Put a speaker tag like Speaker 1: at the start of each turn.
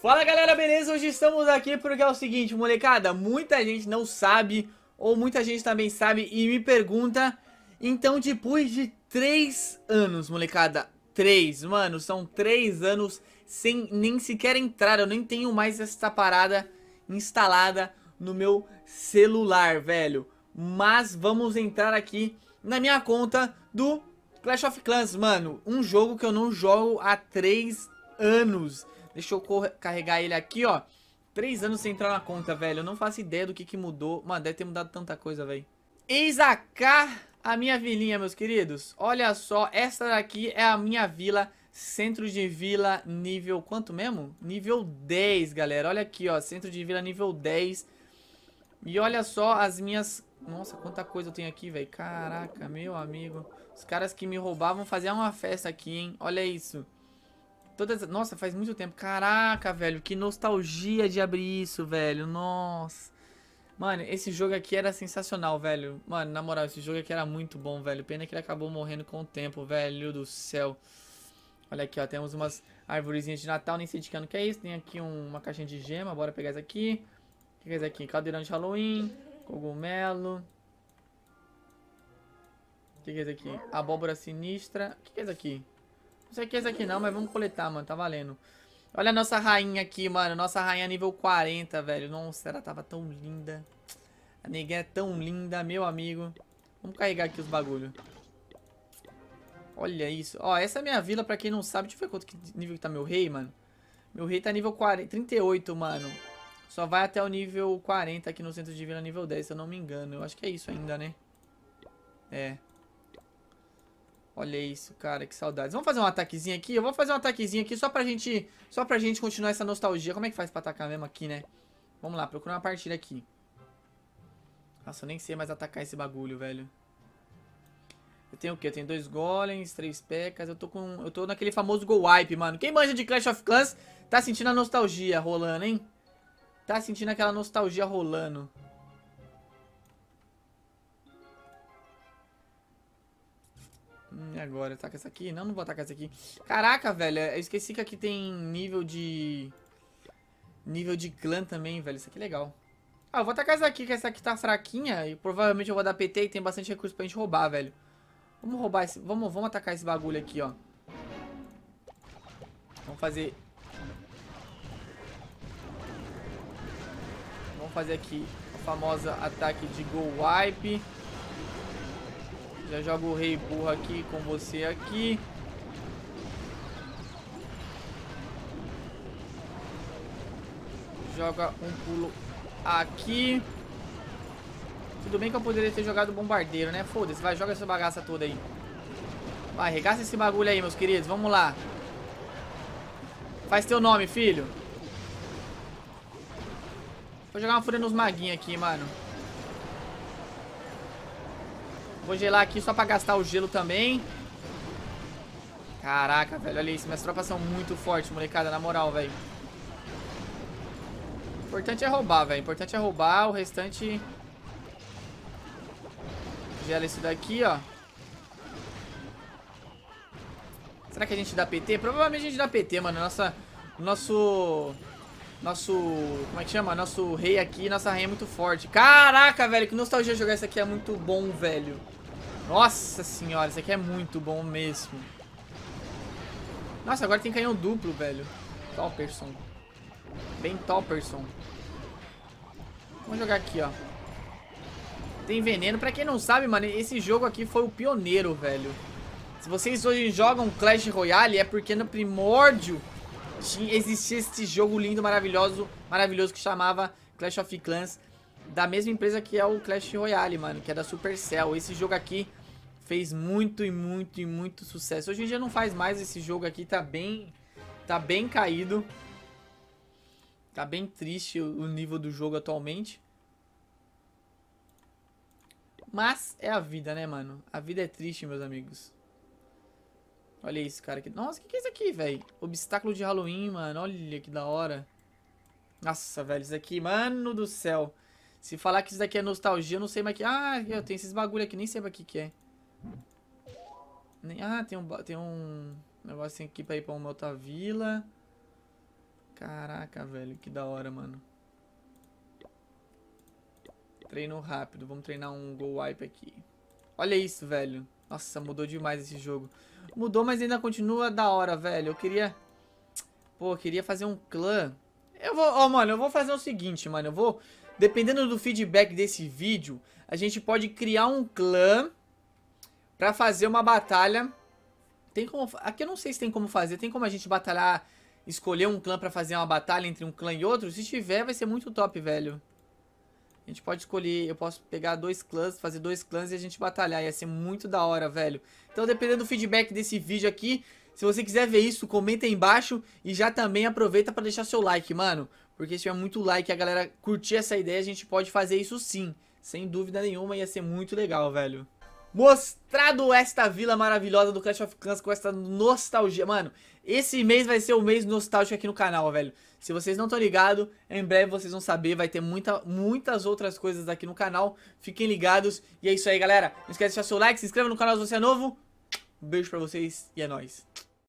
Speaker 1: Fala galera, beleza? Hoje estamos aqui porque é o seguinte, molecada, muita gente não sabe, ou muita gente também sabe e me pergunta, então depois de 3 anos, molecada, 3, mano, são 3 anos sem nem sequer entrar, eu nem tenho mais essa parada instalada no meu celular, velho. Mas vamos entrar aqui na minha conta do Clash of Clans, mano, um jogo que eu não jogo há 3 anos. Deixa eu carregar ele aqui, ó. Três anos sem entrar na conta, velho. Eu não faço ideia do que, que mudou. Mano, deve ter mudado tanta coisa, velho. Eis a cá a minha vilinha, meus queridos. Olha só, essa daqui é a minha vila. Centro de vila nível... Quanto mesmo? Nível 10, galera. Olha aqui, ó. Centro de vila nível 10. E olha só as minhas... Nossa, quanta coisa eu tenho aqui, velho. Caraca, meu amigo. Os caras que me roubavam faziam uma festa aqui, hein. Olha isso. Todas. Nossa, faz muito tempo. Caraca, velho. Que nostalgia de abrir isso, velho. Nossa. Mano, esse jogo aqui era sensacional, velho. Mano, na moral, esse jogo aqui era muito bom, velho. Pena que ele acabou morrendo com o tempo, velho do céu. Olha aqui, ó. Temos umas arvorezinhas de Natal. Nem sei de que ano que é isso. Tem aqui um, uma caixinha de gema. Bora pegar isso aqui. O que é isso aqui? Caldeirão de Halloween. Cogumelo. O que é isso aqui? Abóbora sinistra. O que é isso aqui? Não sei o que é isso aqui não, mas vamos coletar, mano. Tá valendo. Olha a nossa rainha aqui, mano. Nossa rainha nível 40, velho. Nossa, ela tava tão linda. A neguinha é tão linda, meu amigo. Vamos carregar aqui os bagulhos. Olha isso. Ó, essa é a minha vila, pra quem não sabe. Deixa eu ver quanto que nível que tá meu rei, mano. Meu rei tá nível 40, 38, mano. Só vai até o nível 40 aqui no centro de vila, nível 10, se eu não me engano. Eu acho que é isso ainda, né? É. Olha isso, cara, que saudades. Vamos fazer um ataquezinho aqui? Eu vou fazer um ataquezinho aqui só pra gente, só pra gente continuar essa nostalgia. Como é que faz pra atacar mesmo aqui, né? Vamos lá, procurar uma partida aqui. Nossa, eu nem sei mais atacar esse bagulho, velho. Eu tenho o quê? Eu tenho dois golems, três pecas. Eu tô com. Eu tô naquele famoso go wipe, mano. Quem manja de Clash of Clans tá sentindo a nostalgia rolando, hein? Tá sentindo aquela nostalgia rolando. Hum, agora? Ataca essa aqui? Não, não vou atacar essa aqui. Caraca, velho. Eu esqueci que aqui tem nível de... Nível de clã também, velho. Isso aqui é legal. Ah, eu vou atacar essa aqui, que essa aqui tá fraquinha. E provavelmente eu vou dar PT e tem bastante recurso pra gente roubar, velho. Vamos roubar esse... Vamos, vamos atacar esse bagulho aqui, ó. Vamos fazer... Vamos fazer aqui a famosa ataque de Go Wipe. Já joga o rei burro aqui com você aqui. Joga um pulo aqui. Tudo bem que eu poderia ter jogado bombardeiro, né? Foda-se, vai, joga essa bagaça toda aí. Vai, regaça esse bagulho aí, meus queridos. Vamos lá. Faz teu nome, filho. Vou jogar uma fúria nos maguinhos aqui, mano. Vou gelar aqui só pra gastar o gelo também. Caraca, velho, olha isso. Minhas tropas são muito fortes, molecada, na moral, velho. Importante é roubar, velho. Importante é roubar, o restante... Gela isso daqui, ó. Será que a gente dá PT? Provavelmente a gente dá PT, mano. Nossa... Nosso... Nosso... Como é que chama? Nosso rei aqui, nossa rainha é muito forte. Caraca, velho, que nostalgia jogar isso aqui. É muito bom, velho. Nossa senhora, isso aqui é muito bom mesmo. Nossa, agora tem canhão duplo, velho. Topperson. Bem Topperson. Vamos jogar aqui, ó. Tem veneno. Pra quem não sabe, mano, esse jogo aqui foi o pioneiro, velho. Se vocês hoje jogam Clash Royale, é porque no primórdio existia esse jogo lindo, maravilhoso, maravilhoso que chamava Clash of Clans, da mesma empresa que é o Clash Royale, mano, que é da Supercell. Esse jogo aqui fez muito e muito e muito sucesso. Hoje em dia não faz mais esse jogo aqui, tá bem, tá bem caído. Tá bem triste o nível do jogo atualmente. Mas é a vida, né, mano? A vida é triste, meus amigos. Olha isso, cara. Aqui. Nossa, o que, que é isso aqui, velho? Obstáculo de Halloween, mano. Olha que da hora. Nossa, velho, isso aqui, mano do céu. Se falar que isso daqui é nostalgia, eu não sei mais que... Ah, eu tenho esses bagulho aqui, nem sei mais o que que é. Nem, ah, tem um, tem um negocinho aqui pra ir pra uma outra vila. Caraca, velho, que da hora, mano. Treino rápido, vamos treinar um Go Wipe aqui. Olha isso, velho. Nossa, mudou demais esse jogo. Mudou, mas ainda continua da hora, velho. Eu queria... Pô, eu queria fazer um clã. Eu vou... Ó, oh, mano, eu vou fazer o seguinte, mano. Eu vou... Dependendo do feedback desse vídeo, a gente pode criar um clã Pra fazer uma batalha. Tem como. Aqui eu não sei se tem como fazer. Tem como a gente batalhar. Escolher um clã pra fazer uma batalha entre um clã e outro? Se tiver, vai ser muito top, velho. A gente pode escolher, eu posso pegar dois clãs, fazer dois clãs e a gente batalhar. Ia ser muito da hora, velho. Então, dependendo do feedback desse vídeo aqui, se você quiser ver isso, comenta aí embaixo e já também aproveita para deixar seu like, mano. Porque se tiver muito like e a galera curtir essa ideia, a gente pode fazer isso sim. Sem dúvida nenhuma, ia ser muito legal, velho mostrado esta vila maravilhosa do Clash of Clans com esta nostalgia. Mano, esse mês vai ser o mês nostálgico aqui no canal, velho. Se vocês não estão ligados, em breve vocês vão saber. Vai ter muita, muitas outras coisas aqui no canal. Fiquem ligados. E é isso aí, galera. Não esquece de deixar seu like, se inscreva no canal se você é novo. Um beijo pra vocês e é nóis.